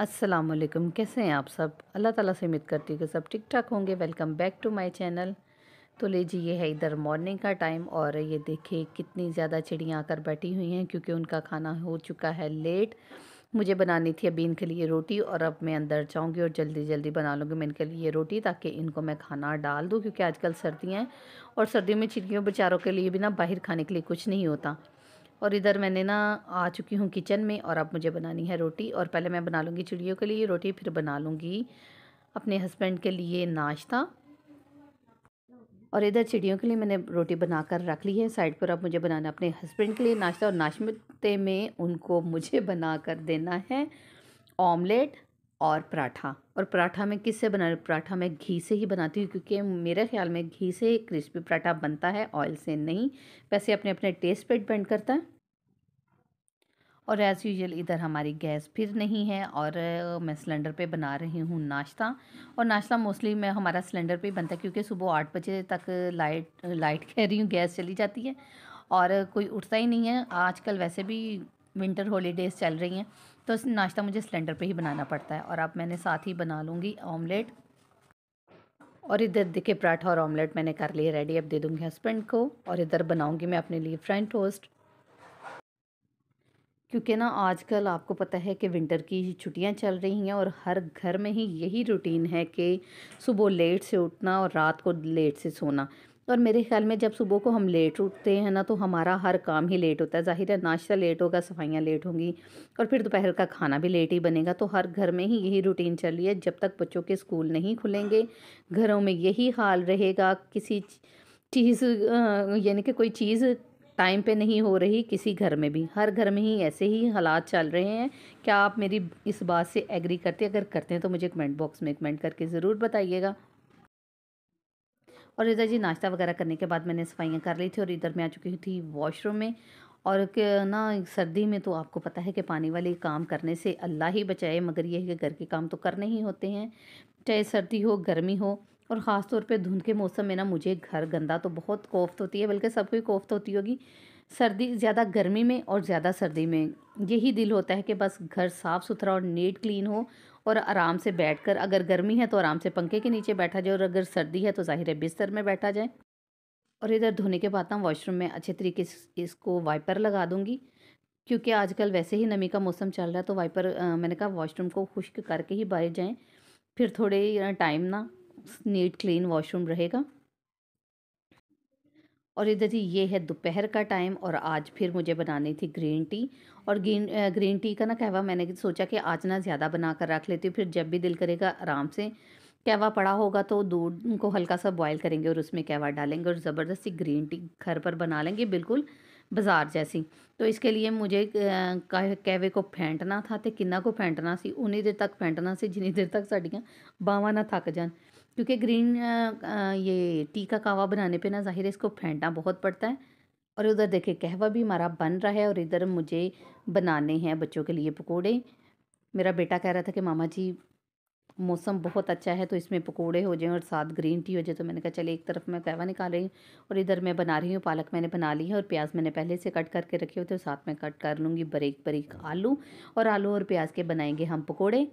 असलकम कैसे हैं आप सब अल्लाह ताला से उम्मीद करती हूँ कि सब ठीक ठाक होंगे welcome back to my channel तो ले जी ये है इधर मॉर्निंग का टाइम और ये देखिए कितनी ज़्यादा चिड़ियाँ आकर बैठी हुई हैं क्योंकि उनका खाना हो चुका है लेट मुझे बनानी थी अभी इनके लिए रोटी और अब मैं अंदर जाऊँगी और जल्दी जल्दी बना लूँगी मैं इनके लिए रोटी ताकि इनको मैं खाना डाल दूँ क्योंकि आजकल सर्दियाँ हैं और सर्दियों में चिड़ियों बेचारों के लिए भी ना बाहर खाने के लिए कुछ नहीं होता और इधर मैंने ना आ चुकी हूँ किचन में और अब मुझे बनानी है रोटी और पहले मैं बना लूँगी चिड़ियों के लिए रोटी फिर बना लूँगी अपने हस्बैंड के लिए नाश्ता और इधर चिड़ियों के लिए मैंने रोटी बना कर रख ली है साइड पर अब मुझे बनाना अपने हस्बैंड के लिए नाश्ता और नाश्ते में उनको मुझे बना कर देना है ऑमलेट और पराठा और पराठा मैं किससे बना पराठा मैं घी से ही बनाती हूँ क्योंकि मेरे ख्याल में घी से क्रिस्पी पराठा बनता है ऑयल से नहीं वैसे अपने अपने टेस्ट पर डिपेंड करता है और एज़ यूजल इधर हमारी गैस फिर नहीं है और मैं सिलेंडर पे बना रही हूँ नाश्ता और नाश्ता मोस्टली मैं हमारा सिलेंडर पे ही बनता है क्योंकि सुबह आठ बजे तक लाइट लाइट कह रही हूँ गैस चली जाती है और कोई उठता ही नहीं है आजकल वैसे भी विंटर हॉलीडेज़ चल रही हैं तो नाश्ता मुझे सिलेंडर पे ही बनाना पड़ता है और अब मैंने साथ ही बना लूँगी ऑमलेट और इधर देखे पराठा और ऑमलेट मैंने कर लिए रेडी अब दे दूँगी हस्बैंड को और इधर बनाऊँगी मैं अपने लिए फ्रेंड टोस्ट क्योंकि ना आजकल आपको पता है कि विंटर की छुट्टियां चल रही हैं और हर घर में ही यही रूटीन है कि सुबह लेट से उठना और रात को लेट से सोना और मेरे ख्याल में जब सुबह को हम लेट उठते हैं ना तो हमारा हर काम ही लेट होता है ज़ाहिर है नाश्ता लेट होगा सफाइयाँ लेट होंगी और फिर दोपहर का खाना भी लेट ही बनेगा तो हर घर में ही यही रूटीन चल रही है जब तक बच्चों के स्कूल नहीं खुलेंगे घरों में यही हाल रहेगा किसी चीज़ यानी कि कोई चीज़ टाइम पे नहीं हो रही किसी घर में भी हर घर में ही ऐसे ही हालात चल रहे हैं क्या आप मेरी इस बात से एग्री करते अगर करते हैं तो मुझे कमेंट बॉक्स में कमेंट करके ज़रूर बताइएगा और इधर जी नाश्ता वगैरह करने के बाद मैंने सफाइयाँ कर ली थी और इधर मैं आ चुकी थी वॉशरूम में और के ना सर्दी में तो आपको पता है कि पानी वाले काम करने से अल्लाह ही बचाए मगर यह है कि घर के काम तो करने ही होते हैं चाहे सर्दी हो गर्मी हो और ख़ास तौर पे धुंध के मौसम में ना मुझे घर गंदा तो बहुत कोफ्त होती है बल्कि सबको ही कोफ्त होती होगी सर्दी ज़्यादा गर्मी में और ज़्यादा सर्दी में यही दिल होता है कि बस घर साफ़ सुथरा और नीट क्लीन हो और आराम से बैठकर अगर गर्मी है तो आराम से पंखे के नीचे बैठा जाए और अगर सर्दी है तो ज़ाहिर है बिस्तर में बैठा जाए और इधर धोने के बाद ना वॉशरूम में अच्छे तरीके से इसको वाइपर लगा दूँगी क्योंकि आजकल वैसे ही नमी का मौसम चल रहा है तो वाइपर मैंने कहा वॉशरूम को खुश्क करके ही बाहर जाएँ फिर थोड़े टाइम ना नीट क्लीन वॉशरूम रहेगा और इधर ही ये है दोपहर का टाइम और आज फिर मुझे बनानी थी ग्रीन टी और ग्रीन ग्रीन टी का ना कहवा मैंने सोचा कि आज ना ज़्यादा बना कर रख लेती हूँ फिर जब भी दिल करेगा आराम से कहवा पड़ा होगा तो दूध को हल्का सा बॉयल करेंगे और उसमें कहवा डालेंगे और ज़बरदस्ती ग्रीन टी घर पर बना लेंगे बिल्कुल बाज़ार जैसी तो इसके लिए मुझे कहवे को फेंटना था तो किन्ना को फेंटना सी उन्नी देर तक फेंटना सी जिनी देर तक साड़ियाँ बाहवा ना थक जान क्योंकि ग्रीन ये टी का कावा बनाने पे ना ज़ाहिर है इसको फेंटना बहुत पड़ता है और उधर देखे कहवा भी हमारा बन रहा है और इधर मुझे बनाने हैं बच्चों के लिए पकोड़े मेरा बेटा कह रहा था कि मामा जी मौसम बहुत अच्छा है तो इसमें पकोड़े हो जाएं और साथ ग्रीन टी हो जाए तो मैंने कहा चले एक तरफ मैं कहवा निकाल रही हूँ और इधर मैं बना रही हूँ पालक मैंने बना ली है और प्याज मैंने पहले से कट करके रखे हुए थे साथ में कट कर लूँगी बरीक बरीक आलू और आलू और प्याज के बनाएंगे हम पकौड़े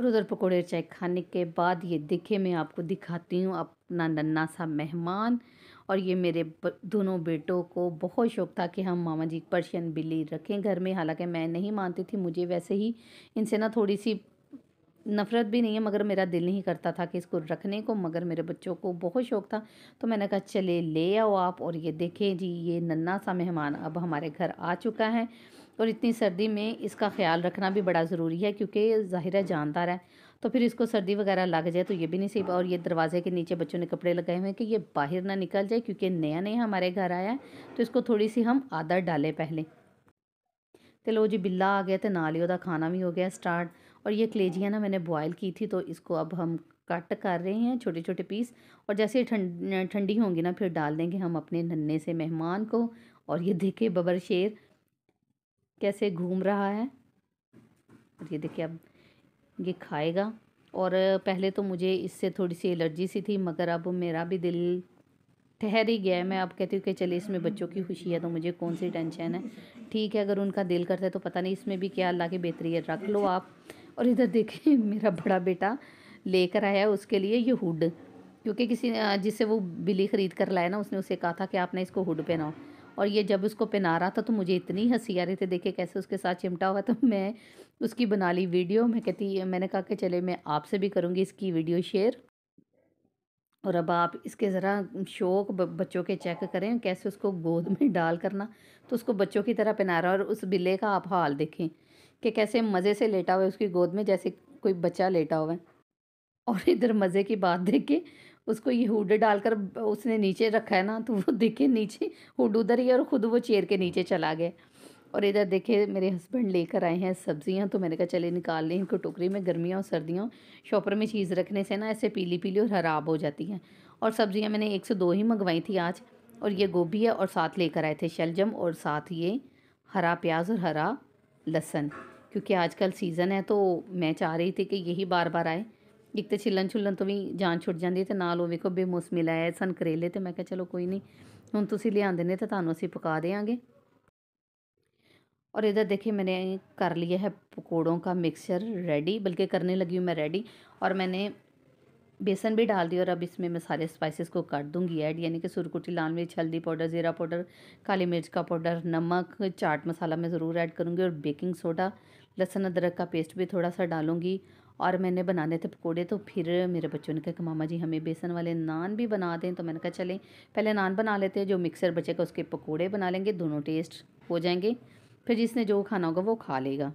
और उधर पकोड़े चाय खाने के बाद ये देखे मैं आपको दिखाती हूँ अपना नन्ना सा मेहमान और ये मेरे दोनों बेटों को बहुत शौक था कि हम मामा जी पर्शियन बिल्ली रखें घर में हालांकि मैं नहीं मानती थी मुझे वैसे ही इनसे ना थोड़ी सी नफ़रत भी नहीं है मगर मेरा दिल नहीं करता था कि इसको रखने को मगर मेरे बच्चों को बहुत शौक था तो मैंने कहा चले ले आओ आप और ये देखें जी ये नन्ना सा मेहमान अब हमारे घर आ चुका है और इतनी सर्दी में इसका ख्याल रखना भी बड़ा ज़रूरी है क्योंकि ज़ाहिर है जानदार है तो फिर इसको सर्दी वगैरह लग जाए तो ये भी नहीं सही और ये दरवाज़े के नीचे बच्चों ने कपड़े लगाए हुए हैं कि ये बाहर ना निकल जाए क्योंकि नया नया हमारे घर आया है तो इसको थोड़ी सी हम आदत डालें पहले तो लो जी बिल्ला आ गया तो नाल ही खाना भी हो गया स्टार्ट और ये कलेजियाँ ना मैंने बॉयल की थी तो इसको अब हम कट कर रहे हैं छोटे छोटे पीस और जैसे ये ठंडी होंगी ना फिर डाल देंगे हम अपने नन्हे से मेहमान को और ये देखे बबर शेर कैसे घूम रहा है और ये देखिए अब ये खाएगा और पहले तो मुझे इससे थोड़ी सी एलर्जी सी थी मगर अब मेरा भी दिल ठहर ही गया है मैं अब कहती हूँ कि चलिए इसमें बच्चों की खुशी है तो मुझे कौन सी टेंशन है ठीक है अगर उनका दिल करता है तो पता नहीं इसमें भी क्या अल्लाह की बेहतरी है रख लो आप और इधर देखिए मेरा बड़ा बेटा लेकर आया है उसके लिए ये हुड क्योंकि किसी जिससे वो बिली ख़रीद कर लाया ना उसने उसे कहा था कि आपने इसको हुड पहनाओ और ये जब उसको पहना रहा था तो मुझे इतनी हंसी आ रही थी देखिए कैसे उसके साथ चिमटा हुआ तो मैं उसकी बना ली वीडियो मैं कहती मैंने कहा कि चले मैं आपसे भी करूँगी इसकी वीडियो शेयर और अब आप इसके ज़रा शौक बच्चों के चेक करें कैसे उसको गोद में डाल करना तो उसको बच्चों की तरह पहना रहा और उस बिल्ले का आप हाल देखें कि कैसे मज़े से लेटा हुआ है उसकी गोद में जैसे कोई बच्चा लेटा हुआ है और इधर मज़े की बात देखें उसको ये हुड डालकर उसने नीचे रखा है ना तो वो देखे नीचे हुड उधर ही और ख़ुद वो चेयर के नीचे चला गया और इधर देखे मेरे हस्बैंड लेकर आए हैं सब्जियां तो मैंने कहा चले निकाल लें इनको टोकरी में गर्मियाँ और सर्दियों शॉपर में चीज़ रखने से ना ऐसे पीली पीली और खराब हो जाती हैं और सब्जियां मैंने एक से दो ही मंगवाई थी आज और ये गोभी है और साथ लेकर आए थे शलजम और साथ ये हरा प्याज और हरा लहसन क्योंकि आजकल सीज़न है तो मैं चाह रही थी कि यही बार बार आए एक तो छिलन छुलन तो भी जान छुट जाती तो नाल वेखो बेमौसमी लाए सन करेले तो मैं क्या चलो कोई नहीं हूँ तुम लिया देने तो ਨੇ असी पका देंगे और इधर देखिए मैंने कर लिया है पकौड़ों का मिक्सचर रेडी बल्कि करने लगी हूँ मैं रेडी और मैंने बेसन भी डाल दिया और अब इसमें मैं सारे स्पाइसेस को कर दूंगी ऐड यानी कि सुरकुटी लाल मिर्च हल्दी पाउडर ज़ीरा पाउडर काली मिर्च का पाउडर नमक चाट मसाला मैं ज़रूर ऐड करूँगी और बेकिंग सोडा लहसुन अदरक का पेस्ट भी थोड़ा सा डालूँगी और मैंने बनाने थे पकोड़े तो फिर मेरे बच्चों ने कहा कि मामा जी हमें बेसन वाले नान भी बना दें तो मैंने कहा चलें पहले नान बना लेते हैं जो मिक्सर बचेगा उसके पकोड़े बना लेंगे दोनों टेस्ट हो जाएंगे फिर जिसने जो खाना होगा वो खा लेगा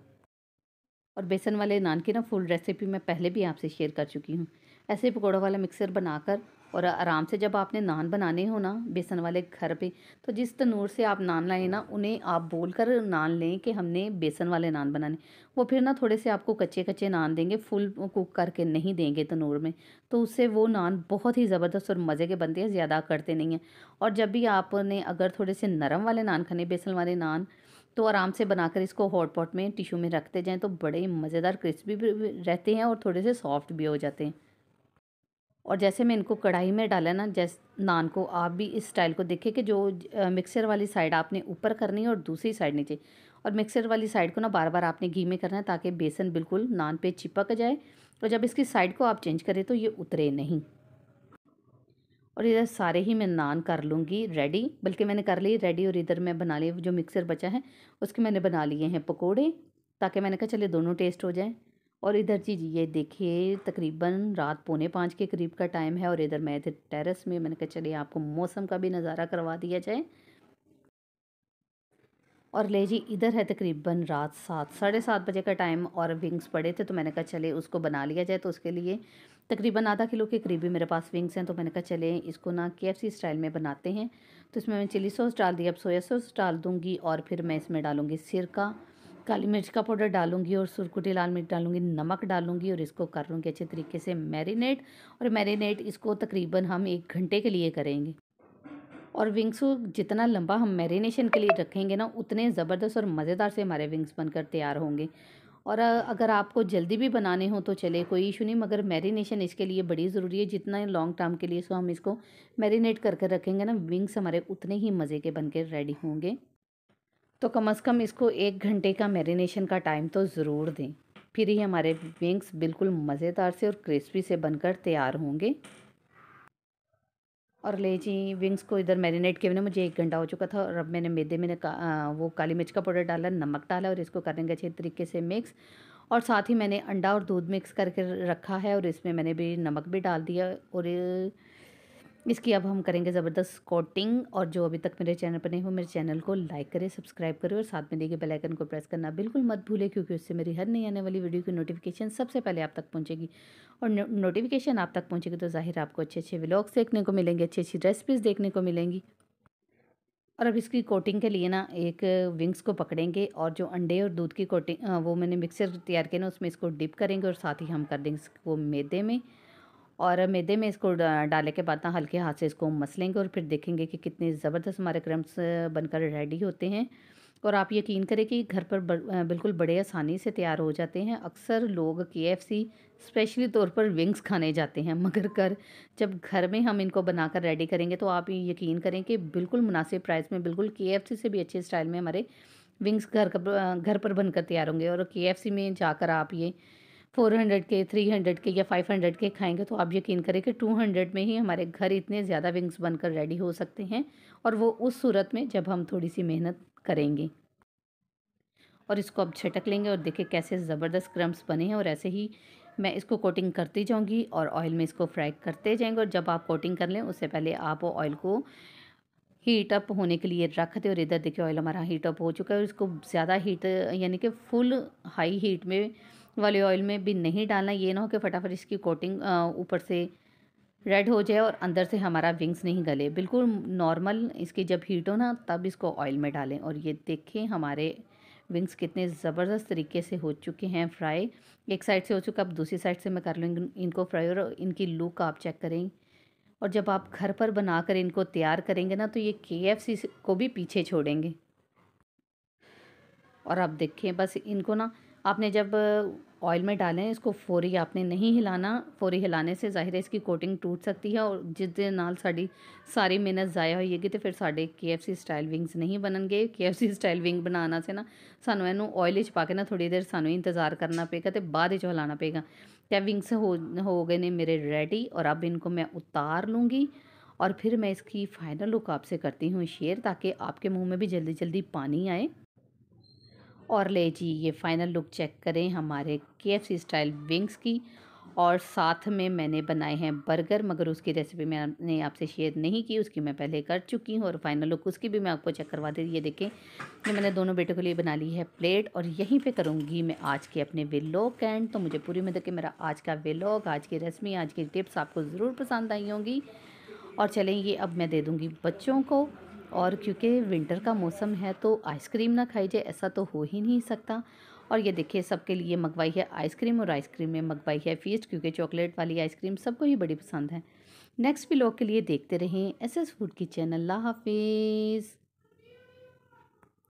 और बेसन वाले नान की ना फुल रेसिपी मैं पहले भी आपसे शेयर कर चुकी हूँ ऐसे पकौड़ों वाला मिक्सर बनाकर और आराम से जब आपने नान बनाने हो ना बेसन वाले घर पे तो जिस तनूर से आप नान लाए ना उन्हें आप बोल कर नान लें कि हमने बेसन वाले नान बनाने वो फिर ना थोड़े से आपको कच्चे कच्चे नान देंगे फुल कुक करके नहीं देंगे तनूर में तो उससे वो नान बहुत ही ज़बरदस्त और मज़े के बनते हैं ज़्यादा करते नहीं हैं और जब भी आपने अगर थोड़े से नरम वाले नान खाने बेसन वाले नान तो आराम से बनाकर इसको हॉट पॉट में टिशू में रखते जाएं तो बड़े मज़ेदार क्रिस्पी भी रहते हैं और थोड़े से सॉफ्ट भी हो जाते हैं और जैसे मैं इनको कढ़ाई में डाला ना जैस नान को आप भी इस स्टाइल को देखें कि जो मिक्सर वाली साइड आपने ऊपर करनी है और दूसरी साइड नीचे और मिक्सर वाली साइड को ना बार बार आपने घी में करना है ताकि बेसन बिल्कुल नान पे चिपक जाए और जब इसकी साइड को आप चेंज करें तो ये उतरे नहीं और इधर सारे ही मैं नान कर लूँगी रेडी बल्कि मैंने कर ली रेडी और इधर मैं बना ली जो मिक्सर बचा है उसके मैंने बना लिए हैं पकौड़े ताकि मैंने कहा चले दोनों टेस्ट हो जाएँ और इधर जी ये देखिए तकरीबन रात पौने पाँच के करीब का टाइम है और इधर मैं इधर टेरेस में मैंने कहा चलिए आपको मौसम का भी नज़ारा करवा दिया जाए और ले जी इधर है तकरीबन रात सात साढ़े सात बजे का टाइम और विंग्स पड़े थे तो मैंने कहा चले उसको बना लिया जाए तो उसके लिए तकरीबन आधा किलो के करीब ही मेरे पास विंग्स हैं तो मैंने कहा चले इसको ना के स्टाइल में बनाते हैं तो इसमें मैं चिली सॉस डाल दी अब सोया सॉस डाल दूँगी और फिर मैं इसमें डालूँगी सिरका काली मिर्च का पाउडर डालूंगी और सुरकुटी लाल मिर्च डालूंगी नमक डालूंगी और इसको कर लूँगी अच्छे तरीके से मैरिनेट और मैरिनेट इसको तकरीबन हम एक घंटे के लिए करेंगे और विंग्स को जितना लंबा हम मैरिनेशन के लिए रखेंगे ना उतने ज़बरदस्त और मज़ेदार से हमारे विंग्स बनकर तैयार होंगे और अगर आपको जल्दी भी बनाने हो तो चले कोई इशू नहीं मगर मैरिनेशन इसके लिए बड़ी ज़रूरी है जितना लॉन्ग टर्म के लिए सो हम इसको मैरिनेट कर कर रखेंगे ना विंग्स हमारे उतने ही मज़े के बन रेडी होंगे तो कम से कम इसको एक घंटे का मैरिनेशन का टाइम तो ज़रूर दें फिर ही हमारे विंग्स बिल्कुल मज़ेदार से और क्रिस्पी से बनकर तैयार होंगे और ले जी विंग्स को इधर मैरिनेट किए मैंने मुझे एक घंटा हो चुका था और अब मैंने मैदे में का, आ, वो काली मिर्च का पाउडर डाला नमक डाला और इसको करेंगे अच्छे तरीके से मिक्स और साथ ही मैंने अंडा और दूध मिक्स करके रखा है और इसमें मैंने भी नमक भी डाल दिया और इसकी अब हम करेंगे ज़बरदस्त कोटिंग और जो अभी तक मेरे चैनल पर नहीं हो मेरे चैनल को लाइक करें सब्सक्राइब करें और साथ में देखिए बेल आइकन को प्रेस करना बिल्कुल मत भूलें क्योंकि उससे मेरी हर नई आने वाली वीडियो की नोटिफिकेशन सबसे पहले आप तक पहुँचेगी और नोटिफिकेशन आप तक पहुँचेगी तो ज़ाहिर आपको अच्छे अच्छे व्लॉग्स देखने को मिलेंगे अच्छी अच्छी रेसिपीज़ देखने को मिलेंगी और अब इसकी कोटिंग के लिए ना एक विंग्स को पकड़ेंगे और जो अंडे और दूध की कोटिंग वो मैंने मिक्सर तैयार किया ना उसमें इसको डिप करेंगे और साथ ही हम कर देंगे इसको मैदे में और मैदे में इसको डालने के बाद ना हल्के हाथ से इसको मस लेंगे और फिर देखेंगे कि कितने ज़बरदस्त हमारे क्रम्स बनकर रेडी होते हैं और आप यकीन करें कि घर पर बिल्कुल बड़े आसानी से तैयार हो जाते हैं अक्सर लोग के स्पेशली तौर पर विंग्स खाने जाते हैं मगर कर जब घर में हम इनको बनाकर रेडी करेंगे तो आप यकीन करें कि बिल्कुल मुनासिब प्राइस में बिल्कुल के से भी अच्छे स्टाइल में हमारे विंग्स घर घर पर बनकर तैयार होंगे और के में जाकर आप ये फोर हंड्रेड के थ्री हंड्रेड के या फाइव हंड्रेड के खाएंगे तो आप यकीन करें कि टू हंड्रेड में ही हमारे घर इतने ज़्यादा विंग्स बनकर रेडी हो सकते हैं और वो उस सूरत में जब हम थोड़ी सी मेहनत करेंगे और इसको अब झटक लेंगे और देखें कैसे ज़बरदस्त क्रम्स बने हैं और ऐसे ही मैं इसको कोटिंग करती जाऊँगी और ऑयल में इसको फ्राई करते जाएंगे और जब आप कोटिंग कर लें उससे पहले आप ऑयल को हीट अप होने के लिए रख दें और इधर देखिए ऑयल हमारा हीट अप हो चुका है और इसको ज़्यादा हीट यानी कि फुल हाई हीट में वाले ऑयल में भी नहीं डालना ये ना हो कि फटाफट इसकी कोटिंग ऊपर से रेड हो जाए और अंदर से हमारा विंग्स नहीं गले बिल्कुल नॉर्मल इसकी जब हीट हो ना तब इसको ऑयल में डालें और ये देखें हमारे विंग्स कितने ज़बरदस्त तरीके से हो चुके हैं फ्राई एक साइड से हो चुका अब दूसरी साइड से मैं कर लूँगी इनको फ्राई और इनकी लुक आप चेक करें और जब आप घर पर बना कर इनको तैयार करेंगे ना तो ये के को भी पीछे छोड़ेंगे और आप देखें बस इनको ना आपने जब ऑयल में डालें इसको फोरी आपने नहीं हिलाना फोरी हिलाने से जाहिर है इसकी कोटिंग टूट सकती है और जिस दिन नाल साड़ी सारी मेहनत ज़ाया होएगी तो फिर साढ़े के एफ सी स्टाइल विंग्स नहीं बनने के एफ सी स्टाइल विंग बनाना से ना सानू इन ऑयल पा के ना थोड़ी देर सानू इंतज़ार करना पेगा तो बाद हिलाना पेगा क्या विंग्स हो हो गए ने मेरे रेडी और अब इनको मैं उतार लूँगी और फिर मैं इसकी फाइनल लुक आपसे करती हूँ शेयर ताकि आपके मुँह में भी जल्दी जल्दी पानी आए और ले जी ये फ़ाइनल लुक चेक करें हमारे के स्टाइल विंग्स की और साथ में मैंने बनाए हैं बर्गर मगर उसकी रेसिपी मैंने आपसे शेयर नहीं की उसकी मैं पहले कर चुकी हूँ और फाइनल लुक उसकी भी मैं आपको चेक करवा दे ये देखें कि मैंने दोनों बेटों के लिए बना ली है प्लेट और यहीं पे करूँगी मैं आज के अपने वेलॉग एंड तो मुझे पूरी मदद कि मेरा आज का वेलॉग आज की रस्मी आज की टिप्स आपको ज़रूर पसंद आई होंगी और चलें ये अब मैं दे दूँगी बच्चों को और क्योंकि विंटर का मौसम है तो आइसक्रीम ना खाई जाए ऐसा तो हो ही नहीं सकता और ये देखिए सबके लिए मंगवाई है आइसक्रीम और आइसक्रीम में मंगवाई है फीस्ट क्योंकि चॉकलेट वाली आइसक्रीम सबको ही बड़ी पसंद है नेक्स्ट ब्लॉग के लिए देखते रहें एस एस फूड की चैनल ला हाफिज़